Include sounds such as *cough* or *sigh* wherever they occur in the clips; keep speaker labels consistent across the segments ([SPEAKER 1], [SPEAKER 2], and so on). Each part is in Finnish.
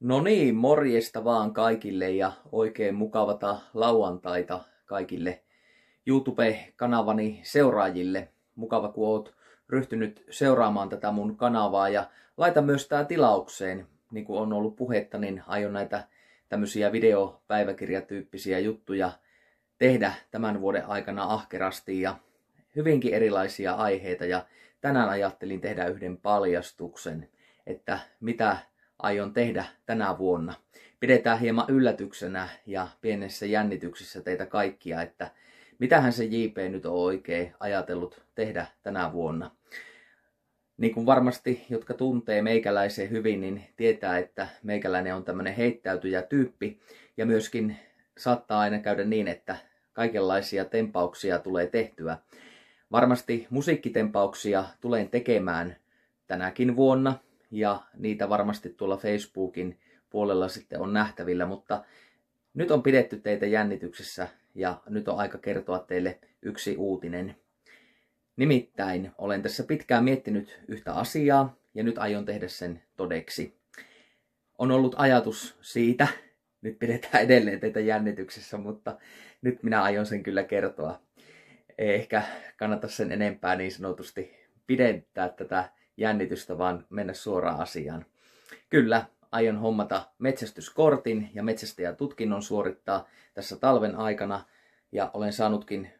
[SPEAKER 1] No niin, morjesta vaan kaikille ja oikein mukavata lauantaita kaikille YouTube-kanavani seuraajille. Mukava kun oot ryhtynyt seuraamaan tätä mun kanavaa ja laita myös tää tilaukseen. Niin kuin on ollut puhetta, niin aion näitä tämmöisiä videopäiväkirjatyyppisiä juttuja tehdä tämän vuoden aikana ahkerasti ja hyvinkin erilaisia aiheita ja tänään ajattelin tehdä yhden paljastuksen, että mitä aion tehdä tänä vuonna. Pidetään hieman yllätyksenä ja pienessä jännityksessä teitä kaikkia, että mitähän se JP nyt on oikein ajatellut tehdä tänä vuonna. Niin kuin varmasti, jotka tuntee meikäläisen hyvin, niin tietää, että meikäläinen on tämmöinen heittäytyjä tyyppi. Ja myöskin saattaa aina käydä niin, että kaikenlaisia tempauksia tulee tehtyä. Varmasti musiikkitempauksia tulen tekemään tänäkin vuonna ja niitä varmasti tuolla Facebookin puolella sitten on nähtävillä, mutta nyt on pidetty teitä jännityksessä ja nyt on aika kertoa teille yksi uutinen. Nimittäin olen tässä pitkään miettinyt yhtä asiaa ja nyt aion tehdä sen todeksi. On ollut ajatus siitä, *laughs* nyt pidetään edelleen teitä jännityksessä, mutta nyt minä aion sen kyllä kertoa. Ei ehkä kannata sen enempää niin sanotusti pidentää tätä jännitystä, vaan mennä suoraan asiaan. Kyllä, aion hommata metsästyskortin ja metsästäjätutkinnon suorittaa tässä talven aikana ja olen saanutkin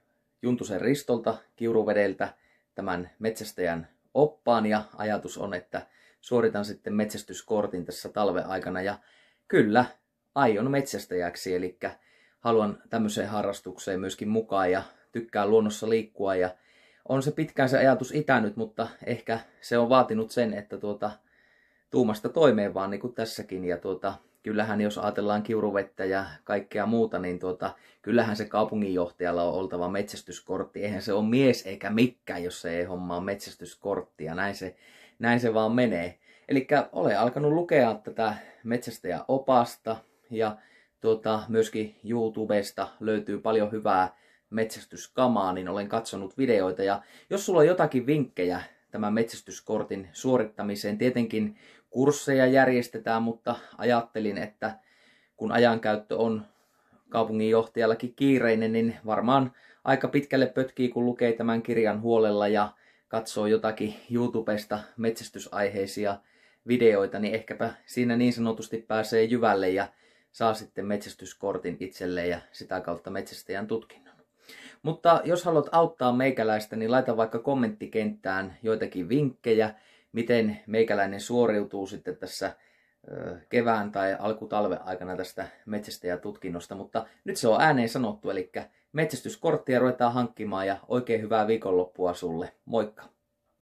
[SPEAKER 1] Juntusen Ristolta Kiuruvedeltä tämän metsästäjän oppaan ja ajatus on, että suoritan sitten metsästyskortin tässä talven aikana ja kyllä, aion metsästäjäksi, eli haluan tämmöiseen harrastukseen myöskin mukaan ja tykkään luonnossa liikkua ja on se pitkään se ajatus itänyt, mutta ehkä se on vaatinut sen, että tuota, tuumasta toimeen vaan niin kuin tässäkin. Ja tuota, kyllähän jos ajatellaan kiuruvettä ja kaikkea muuta, niin tuota, kyllähän se kaupunginjohtajalla on oltava metsästyskortti. Eihän se ole mies eikä mikään, jos se ei hommaa metsästyskorttia. Näin se, näin se vaan menee. Eli olen alkanut lukea tätä metsästäjäopasta ja tuota, myöskin YouTubesta löytyy paljon hyvää metsästyskamaa, niin olen katsonut videoita. Ja jos sulla on jotakin vinkkejä tämän metsästyskortin suorittamiseen, tietenkin kursseja järjestetään, mutta ajattelin, että kun ajankäyttö on kaupunginjohtajallakin kiireinen, niin varmaan aika pitkälle pötkii, kun lukee tämän kirjan huolella ja katsoo jotakin YouTubesta metsästysaiheisia videoita, niin ehkäpä siinä niin sanotusti pääsee jyvälle ja saa sitten metsästyskortin itselleen ja sitä kautta metsästäjän tutkin. Mutta jos haluat auttaa meikäläistä, niin laita vaikka kommenttikenttään joitakin vinkkejä, miten meikäläinen suoriutuu sitten tässä kevään tai alkutalven aikana tästä metsästäjätutkinnosta, mutta nyt se on ääneen sanottu, eli metsästyskorttia ruvetaan hankkimaan ja oikein hyvää viikonloppua sulle. Moikka!